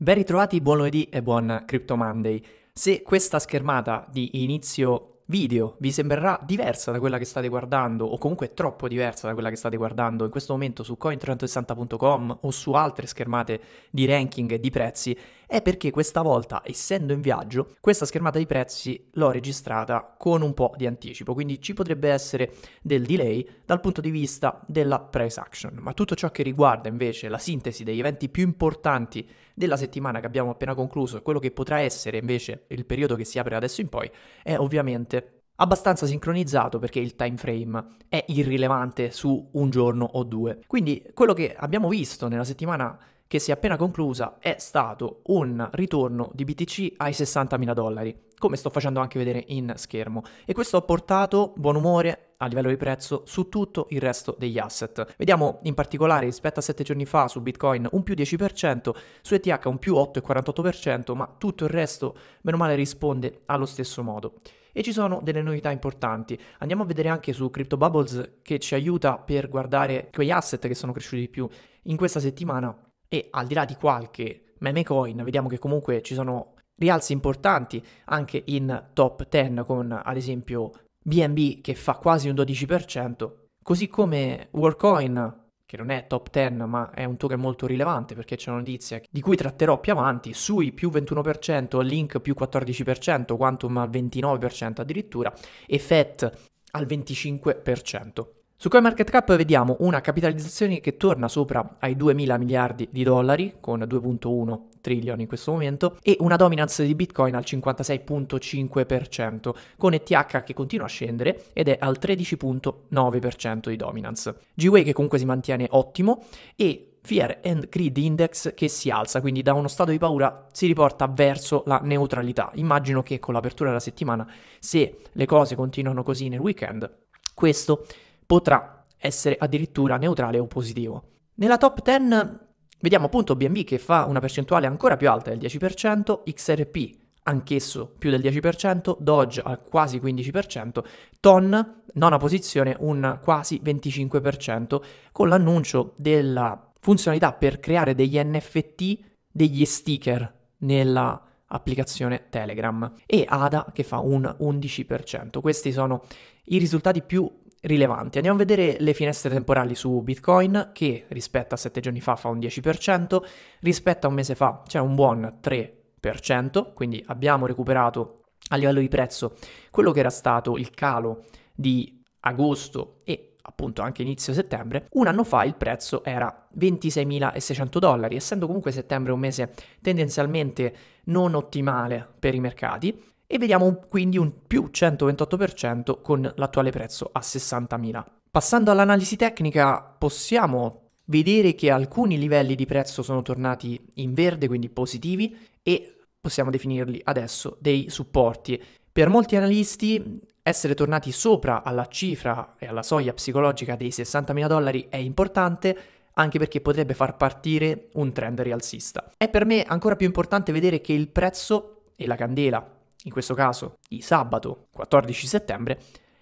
Ben ritrovati, buon lunedì e buon Crypto Monday. Se questa schermata di inizio video vi sembrerà diversa da quella che state guardando o comunque troppo diversa da quella che state guardando in questo momento su coin360.com o su altre schermate di ranking e di prezzi, è perché questa volta, essendo in viaggio, questa schermata di prezzi l'ho registrata con un po' di anticipo, quindi ci potrebbe essere del delay dal punto di vista della price action, ma tutto ciò che riguarda invece la sintesi degli eventi più importanti della settimana che abbiamo appena concluso e quello che potrà essere invece il periodo che si apre adesso in poi è ovviamente abbastanza sincronizzato perché il time frame è irrilevante su un giorno o due. Quindi quello che abbiamo visto nella settimana che si è appena conclusa è stato un ritorno di BTC ai 60.000 dollari, come sto facendo anche vedere in schermo. E questo ha portato buon umore a livello di prezzo su tutto il resto degli asset. Vediamo in particolare rispetto a 7 giorni fa su Bitcoin un più 10%, su ETH un più 8,48%, ma tutto il resto meno male risponde allo stesso modo. E ci sono delle novità importanti. Andiamo a vedere anche su Crypto Bubbles che ci aiuta per guardare quegli asset che sono cresciuti di più in questa settimana e al di là di qualche meme coin vediamo che comunque ci sono rialzi importanti anche in top 10 con ad esempio BNB che fa quasi un 12%, così come Warcoin che non è top 10 ma è un token molto rilevante perché c'è una notizia di cui tratterò più avanti, sui più 21%, Link più 14%, Quantum al 29% addirittura e FET al 25%. Su CoinMarketCap vediamo una capitalizzazione che torna sopra ai 2.000 miliardi di dollari, con 2.1 trillion in questo momento, e una dominance di Bitcoin al 56.5%, con ETH che continua a scendere ed è al 13.9% di dominance. GWay che comunque si mantiene ottimo e Fear and Greed Index che si alza, quindi da uno stato di paura si riporta verso la neutralità. Immagino che con l'apertura della settimana, se le cose continuano così nel weekend, questo potrà essere addirittura neutrale o positivo. Nella top 10 vediamo appunto BNB che fa una percentuale ancora più alta del 10%, XRP anch'esso più del 10%, Doge al quasi 15%, Ton, nona posizione, un quasi 25%, con l'annuncio della funzionalità per creare degli NFT, degli sticker nella applicazione Telegram e ADA che fa un 11%. Questi sono i risultati più rilevanti. Andiamo a vedere le finestre temporali su Bitcoin che rispetto a 7 giorni fa fa un 10%, rispetto a un mese fa c'è cioè un buon 3%, quindi abbiamo recuperato a livello di prezzo quello che era stato il calo di agosto e appunto anche inizio settembre, un anno fa il prezzo era 26.600 dollari, essendo comunque settembre un mese tendenzialmente non ottimale per i mercati, e vediamo quindi un più 128% con l'attuale prezzo a 60.000. Passando all'analisi tecnica possiamo vedere che alcuni livelli di prezzo sono tornati in verde, quindi positivi, e possiamo definirli adesso dei supporti. Per molti analisti essere tornati sopra alla cifra e alla soglia psicologica dei 60.000 dollari è importante anche perché potrebbe far partire un trend rialzista. È per me ancora più importante vedere che il prezzo e la candela in questo caso di sabato 14 settembre,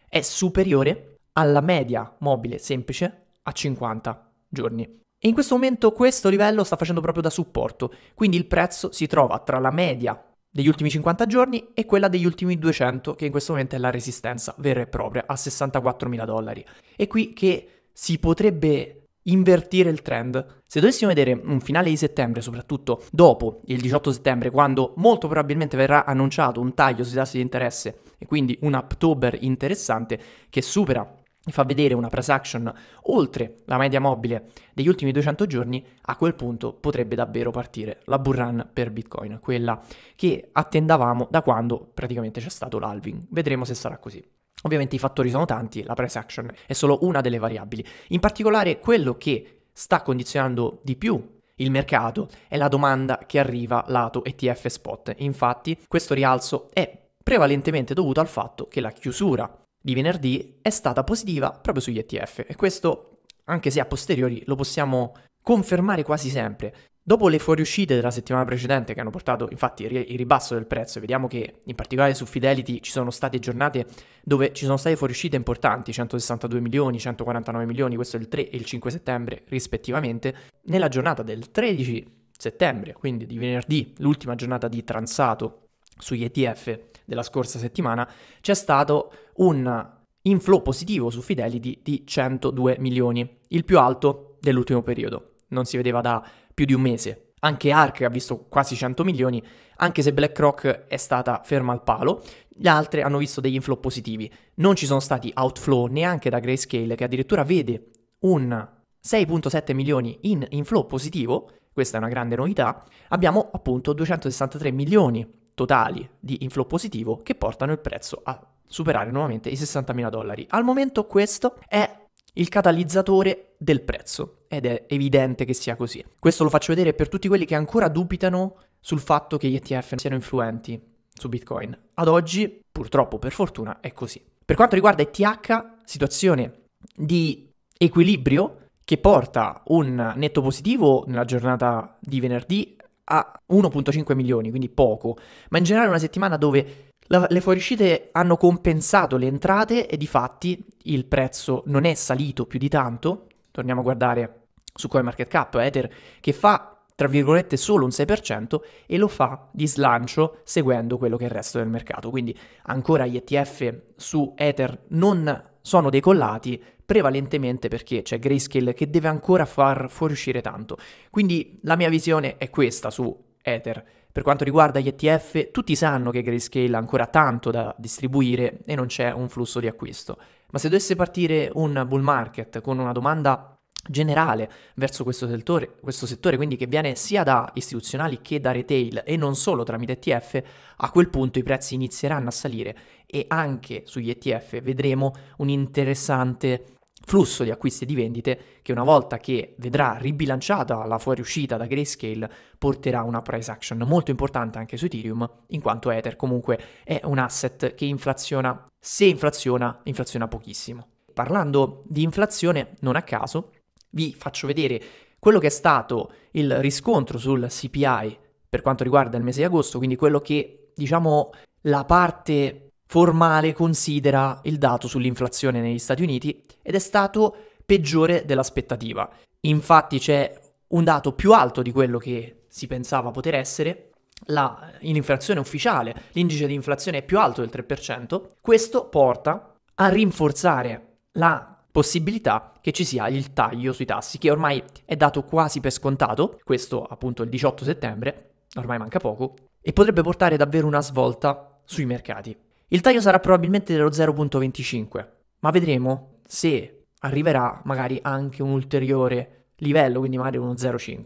è superiore alla media mobile semplice a 50 giorni. E in questo momento questo livello sta facendo proprio da supporto, quindi il prezzo si trova tra la media degli ultimi 50 giorni e quella degli ultimi 200, che in questo momento è la resistenza vera e propria a 64 mila dollari. E qui che si potrebbe invertire il trend. Se dovessimo vedere un finale di settembre, soprattutto dopo il 18 settembre, quando molto probabilmente verrà annunciato un taglio sui tassi di interesse e quindi un October interessante che supera e fa vedere una price action oltre la media mobile degli ultimi 200 giorni, a quel punto potrebbe davvero partire la bull run per Bitcoin, quella che attendavamo da quando praticamente c'è stato l'alving. Vedremo se sarà così. Ovviamente i fattori sono tanti, la price action è solo una delle variabili. In particolare quello che sta condizionando di più il mercato è la domanda che arriva lato ETF spot. Infatti questo rialzo è prevalentemente dovuto al fatto che la chiusura di venerdì è stata positiva proprio sugli ETF e questo, anche se a posteriori, lo possiamo confermare quasi sempre. Dopo le fuoriuscite della settimana precedente che hanno portato infatti il ribasso del prezzo, vediamo che in particolare su Fidelity ci sono state giornate dove ci sono state fuoriuscite importanti, 162 milioni, 149 milioni, questo è il 3 e il 5 settembre rispettivamente, nella giornata del 13 settembre, quindi di venerdì, l'ultima giornata di transato sugli ETF della scorsa settimana, c'è stato un inflow positivo su Fidelity di 102 milioni, il più alto dell'ultimo periodo. Non si vedeva da più di un mese. Anche ARK ha visto quasi 100 milioni, anche se BlackRock è stata ferma al palo, le altre hanno visto degli inflow positivi. Non ci sono stati outflow neanche da Grayscale, che addirittura vede un 6.7 milioni in inflow positivo, questa è una grande novità, abbiamo appunto 263 milioni totali di inflow positivo che portano il prezzo a superare nuovamente i 60 mila dollari. Al momento questo è il catalizzatore del prezzo ed è evidente che sia così. Questo lo faccio vedere per tutti quelli che ancora dubitano sul fatto che gli ETF siano influenti su Bitcoin. Ad oggi, purtroppo per fortuna, è così. Per quanto riguarda ETH, situazione di equilibrio che porta un netto positivo nella giornata di venerdì a 1.5 milioni, quindi poco, ma in generale una settimana dove la, le fuoriuscite hanno compensato le entrate e di fatti il prezzo non è salito più di tanto. Torniamo a guardare su CoinMarketCap Ether che fa tra virgolette solo un 6% e lo fa di slancio seguendo quello che è il resto del mercato. Quindi ancora gli ETF su Ether non sono decollati prevalentemente perché c'è Grayscale che deve ancora far fuoriuscire tanto. Quindi la mia visione è questa su Ether. Per quanto riguarda gli ETF, tutti sanno che Grayscale ha ancora tanto da distribuire e non c'è un flusso di acquisto. Ma se dovesse partire un bull market con una domanda generale verso questo settore, questo settore, quindi che viene sia da istituzionali che da retail e non solo tramite ETF, a quel punto i prezzi inizieranno a salire e anche sugli ETF vedremo un interessante flusso di acquisti e di vendite che una volta che vedrà ribilanciata la fuoriuscita da Grayscale porterà una price action molto importante anche su Ethereum in quanto Ether comunque è un asset che inflaziona, se inflaziona, inflaziona pochissimo. Parlando di inflazione, non a caso, vi faccio vedere quello che è stato il riscontro sul CPI per quanto riguarda il mese di agosto, quindi quello che diciamo la parte formale considera il dato sull'inflazione negli Stati Uniti ed è stato peggiore dell'aspettativa. Infatti c'è un dato più alto di quello che si pensava poter essere, la, l'inflazione ufficiale, l'indice di inflazione è più alto del 3%, questo porta a rinforzare la possibilità che ci sia il taglio sui tassi, che ormai è dato quasi per scontato, questo appunto il 18 settembre, ormai manca poco, e potrebbe portare davvero una svolta sui mercati. Il taglio sarà probabilmente dello 0.25, ma vedremo se arriverà magari anche un ulteriore livello, quindi magari uno 0.5.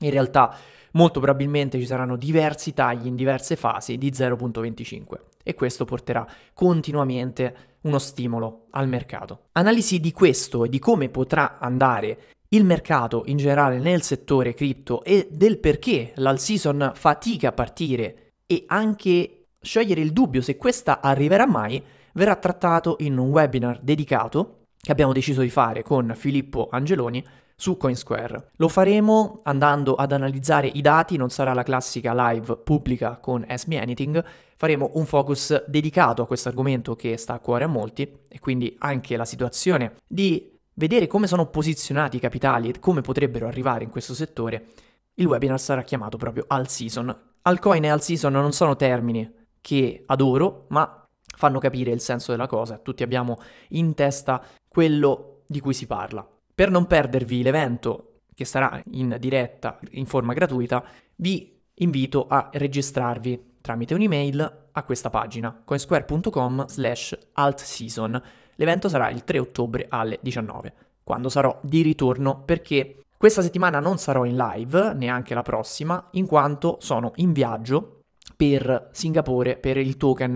In realtà molto probabilmente ci saranno diversi tagli in diverse fasi di 0.25 e questo porterà continuamente uno stimolo al mercato. Analisi di questo e di come potrà andare il mercato in generale nel settore cripto e del perché l'all season fatica a partire e anche sciogliere il dubbio se questa arriverà mai verrà trattato in un webinar dedicato che abbiamo deciso di fare con Filippo Angeloni su Coinsquare. Lo faremo andando ad analizzare i dati, non sarà la classica live pubblica con Ask Me Anything, faremo un focus dedicato a questo argomento che sta a cuore a molti e quindi anche la situazione di vedere come sono posizionati i capitali e come potrebbero arrivare in questo settore. Il webinar sarà chiamato proprio Al Season. Altcoin e Al Season non sono termini che adoro, ma fanno capire il senso della cosa. Tutti abbiamo in testa quello di cui si parla. Per non perdervi l'evento, che sarà in diretta in forma gratuita, vi invito a registrarvi tramite un'email a questa pagina coinsquare.com slash altseason. L'evento sarà il 3 ottobre alle 19, quando sarò di ritorno perché questa settimana non sarò in live, neanche la prossima, in quanto sono in viaggio per Singapore per il token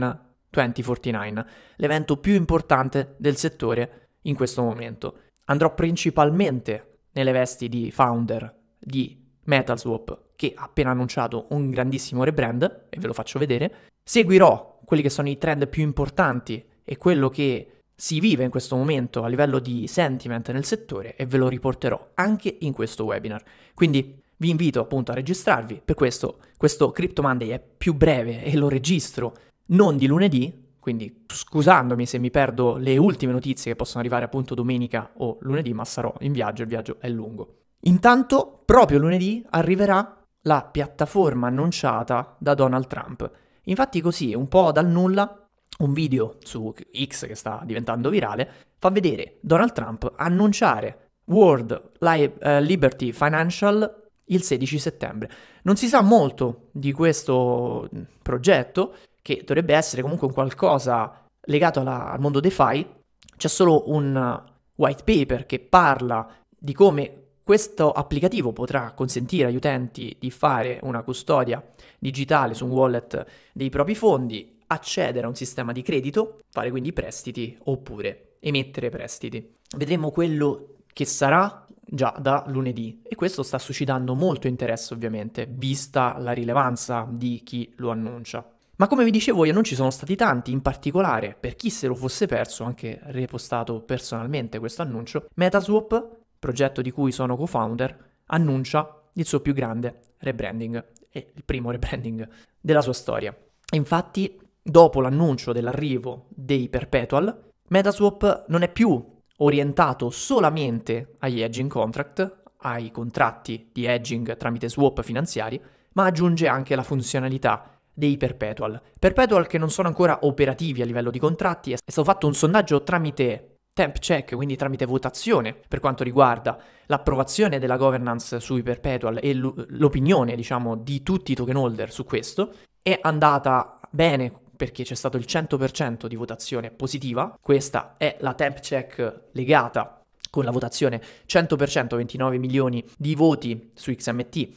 2049, l'evento più importante del settore in questo momento. Andrò principalmente nelle vesti di founder di MetalSwap che ha appena annunciato un grandissimo rebrand e ve lo faccio vedere. Seguirò quelli che sono i trend più importanti e quello che si vive in questo momento a livello di sentiment nel settore e ve lo riporterò anche in questo webinar. Quindi vi invito appunto a registrarvi, per questo questo Crypto Monday è più breve e lo registro non di lunedì, quindi scusandomi se mi perdo le ultime notizie che possono arrivare appunto domenica o lunedì, ma sarò in viaggio, il viaggio è lungo. Intanto, proprio lunedì arriverà la piattaforma annunciata da Donald Trump. Infatti così, un po' dal nulla, un video su X che sta diventando virale fa vedere Donald Trump annunciare World Li- uh, Liberty Financial il 16 settembre. Non si sa molto di questo progetto, che dovrebbe essere comunque un qualcosa legato alla, al mondo DeFi, c'è solo un uh, white paper che parla di come questo applicativo potrà consentire agli utenti di fare una custodia digitale su un wallet dei propri fondi, accedere a un sistema di credito, fare quindi prestiti oppure emettere prestiti. Vedremo quello che sarà già da lunedì e questo sta suscitando molto interesse ovviamente, vista la rilevanza di chi lo annuncia. Ma come vi dicevo gli annunci sono stati tanti, in particolare per chi se lo fosse perso, anche repostato personalmente questo annuncio, Metaswap, progetto di cui sono co-founder, annuncia il suo più grande rebranding e il primo rebranding della sua storia. Infatti, dopo l'annuncio dell'arrivo dei Perpetual, Metaswap non è più orientato solamente agli hedging contract, ai contratti di hedging tramite swap finanziari, ma aggiunge anche la funzionalità dei perpetual. Perpetual che non sono ancora operativi a livello di contratti, è stato fatto un sondaggio tramite temp check, quindi tramite votazione per quanto riguarda l'approvazione della governance sui perpetual e l'opinione, diciamo, di tutti i token holder su questo, è andata bene perché c'è stato il 100% di votazione positiva. Questa è la temp check legata con la votazione 100%, 29 milioni di voti su XMT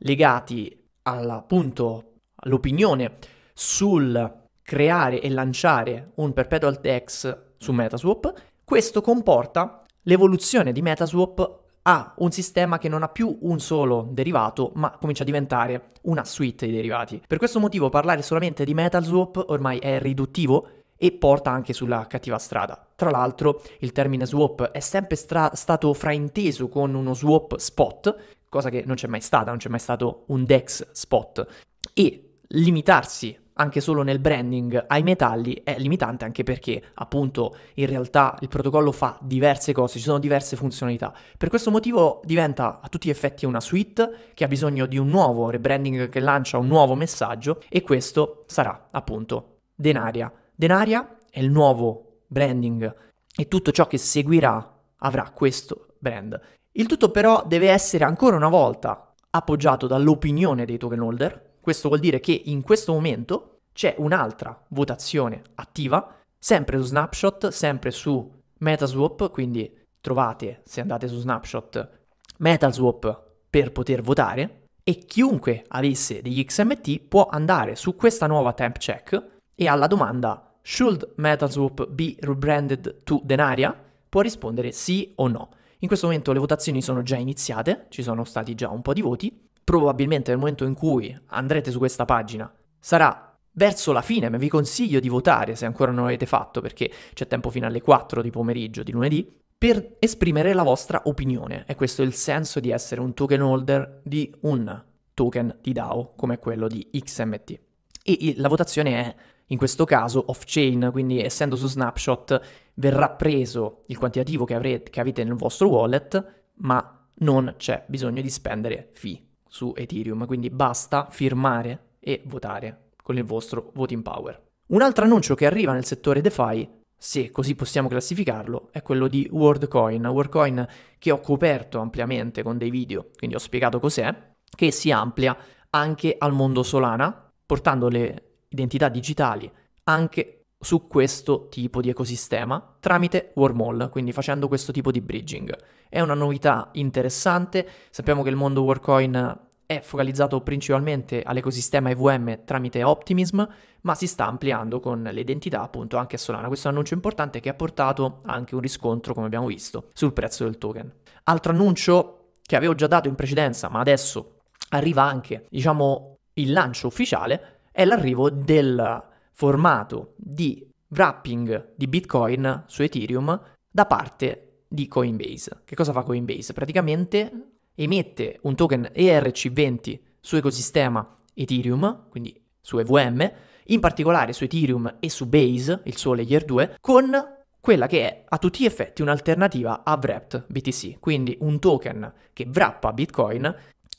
legati all'appunto all'opinione sul creare e lanciare un perpetual tax su Metaswap, questo comporta l'evoluzione di Metaswap ha un sistema che non ha più un solo derivato, ma comincia a diventare una suite di derivati. Per questo motivo parlare solamente di metal swap ormai è riduttivo e porta anche sulla cattiva strada. Tra l'altro il termine swap è sempre stra- stato frainteso con uno swap spot, cosa che non c'è mai stata, non c'è mai stato un DEX spot. E limitarsi anche solo nel branding ai metalli è limitante anche perché appunto in realtà il protocollo fa diverse cose, ci sono diverse funzionalità. Per questo motivo diventa a tutti gli effetti una suite che ha bisogno di un nuovo rebranding che lancia un nuovo messaggio e questo sarà appunto Denaria. Denaria è il nuovo branding e tutto ciò che seguirà avrà questo brand. Il tutto però deve essere ancora una volta appoggiato dall'opinione dei token holder questo vuol dire che in questo momento c'è un'altra votazione attiva, sempre su Snapshot, sempre su Metaswap, quindi trovate, se andate su Snapshot, Metaswap per poter votare e chiunque avesse degli XMT può andare su questa nuova temp check e alla domanda Should Metaswap be rebranded to Denaria? può rispondere sì o no. In questo momento le votazioni sono già iniziate, ci sono stati già un po' di voti probabilmente nel momento in cui andrete su questa pagina sarà verso la fine, ma vi consiglio di votare se ancora non l'avete fatto perché c'è tempo fino alle 4 di pomeriggio di lunedì per esprimere la vostra opinione. E questo è il senso di essere un token holder di un token di DAO come quello di XMT. E la votazione è in questo caso off-chain, quindi essendo su snapshot verrà preso il quantitativo che, avrete, che avete nel vostro wallet, ma non c'è bisogno di spendere fee su Ethereum, quindi basta firmare e votare con il vostro voting power. Un altro annuncio che arriva nel settore DeFi, se così possiamo classificarlo, è quello di WorldCoin, WorldCoin che ho coperto ampiamente con dei video, quindi ho spiegato cos'è, che si amplia anche al mondo Solana, portando le identità digitali anche su questo tipo di ecosistema tramite wormhole, quindi facendo questo tipo di bridging. È una novità interessante, sappiamo che il mondo Warcoin è focalizzato principalmente all'ecosistema EVM tramite Optimism, ma si sta ampliando con l'identità appunto anche a Solana. Questo è un annuncio importante che ha portato anche un riscontro, come abbiamo visto, sul prezzo del token. Altro annuncio che avevo già dato in precedenza, ma adesso arriva anche, diciamo, il lancio ufficiale, è l'arrivo del formato di wrapping di Bitcoin su Ethereum da parte di Coinbase. Che cosa fa Coinbase? Praticamente emette un token ERC20 su ecosistema Ethereum, quindi su EVM, in particolare su Ethereum e su Base, il suo layer 2, con quella che è a tutti gli effetti un'alternativa a Wrapped BTC, quindi un token che wrappa Bitcoin,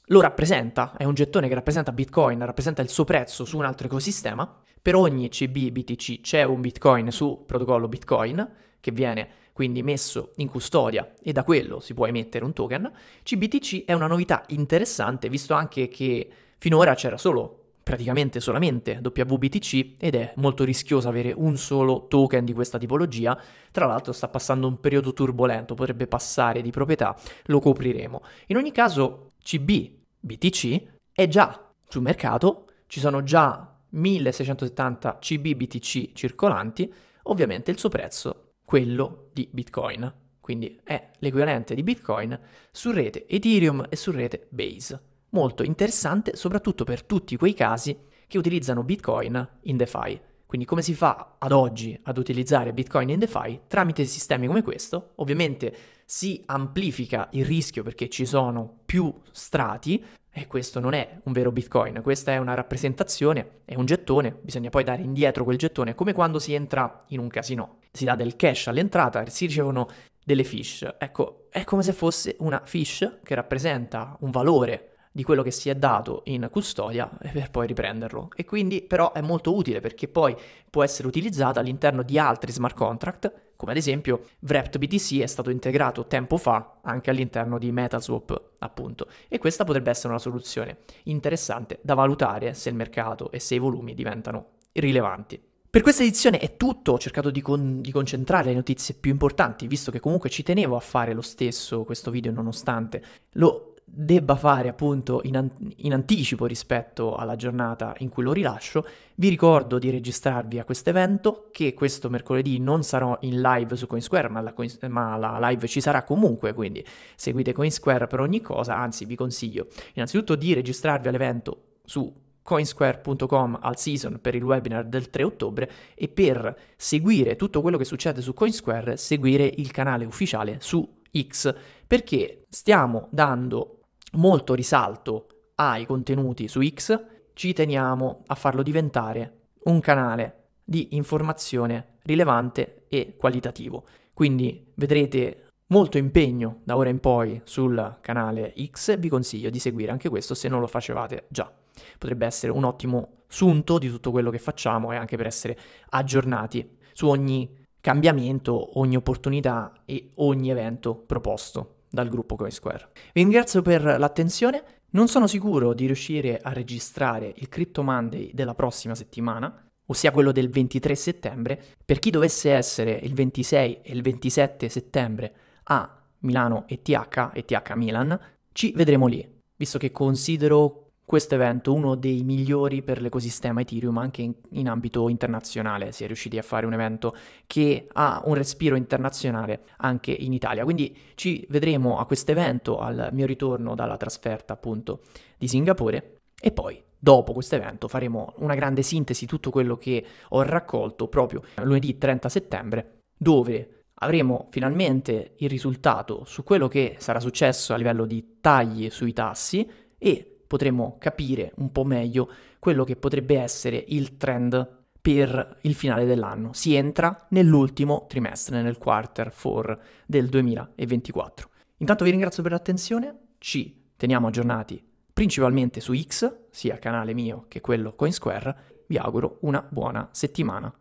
lo rappresenta, è un gettone che rappresenta Bitcoin, rappresenta il suo prezzo su un altro ecosistema per ogni CBBTC c'è un Bitcoin su protocollo Bitcoin che viene quindi messo in custodia e da quello si può emettere un token. CBTC è una novità interessante visto anche che finora c'era solo praticamente solamente WBTC ed è molto rischioso avere un solo token di questa tipologia. Tra l'altro sta passando un periodo turbolento, potrebbe passare di proprietà, lo copriremo. In ogni caso CBBTC è già sul mercato, ci sono già 1670 CBBTC circolanti, ovviamente il suo prezzo, quello di Bitcoin, quindi è l'equivalente di Bitcoin su rete Ethereum e su rete Base. Molto interessante soprattutto per tutti quei casi che utilizzano Bitcoin in DeFi. Quindi come si fa ad oggi ad utilizzare Bitcoin in DeFi? Tramite sistemi come questo, ovviamente si amplifica il rischio perché ci sono più strati, e questo non è un vero bitcoin, questa è una rappresentazione, è un gettone, bisogna poi dare indietro quel gettone, come quando si entra in un casino. Si dà del cash all'entrata e si ricevono delle fish. Ecco, è come se fosse una fish che rappresenta un valore di quello che si è dato in custodia per poi riprenderlo. E quindi però è molto utile perché poi può essere utilizzata all'interno di altri smart contract come ad esempio Wrapped BTC è stato integrato tempo fa anche all'interno di Metaswap, appunto, e questa potrebbe essere una soluzione interessante da valutare se il mercato e se i volumi diventano rilevanti. Per questa edizione è tutto, ho cercato di, con- di, concentrare le notizie più importanti, visto che comunque ci tenevo a fare lo stesso questo video nonostante lo debba fare appunto in, an- in, anticipo rispetto alla giornata in cui lo rilascio, vi ricordo di registrarvi a questo evento che questo mercoledì non sarò in live su Coinsquare, ma la, Coins- ma la live ci sarà comunque, quindi seguite Coinsquare per ogni cosa, anzi vi consiglio innanzitutto di registrarvi all'evento su coinsquare.com al season per il webinar del 3 ottobre e per seguire tutto quello che succede su Coinsquare seguire il canale ufficiale su X, perché stiamo dando molto risalto ai contenuti su X, ci teniamo a farlo diventare un canale di informazione rilevante e qualitativo. Quindi vedrete molto impegno da ora in poi sul canale X, vi consiglio di seguire anche questo se non lo facevate già. Potrebbe essere un ottimo sunto di tutto quello che facciamo e anche per essere aggiornati su ogni cambiamento ogni opportunità e ogni evento proposto dal gruppo Coinsquare. Vi ringrazio per l'attenzione, non sono sicuro di riuscire a registrare il Crypto Monday della prossima settimana, ossia quello del 23 settembre, per chi dovesse essere il 26 e il 27 settembre a Milano ETH, ETH Milan, ci vedremo lì, visto che considero questo evento, uno dei migliori per l'ecosistema Ethereum anche in, in, ambito internazionale, si è riusciti a fare un evento che ha un respiro internazionale anche in Italia. Quindi ci vedremo a questo evento al mio ritorno dalla trasferta appunto di Singapore e poi dopo questo evento faremo una grande sintesi di tutto quello che ho raccolto proprio lunedì 30 settembre dove avremo finalmente il risultato su quello che sarà successo a livello di tagli sui tassi e potremo capire un po' meglio quello che potrebbe essere il trend per il finale dell'anno. Si entra nell'ultimo trimestre, nel quarter four del 2024. Intanto vi ringrazio per l'attenzione, ci teniamo aggiornati principalmente su X, sia canale mio che quello CoinSquare. Vi auguro una buona settimana.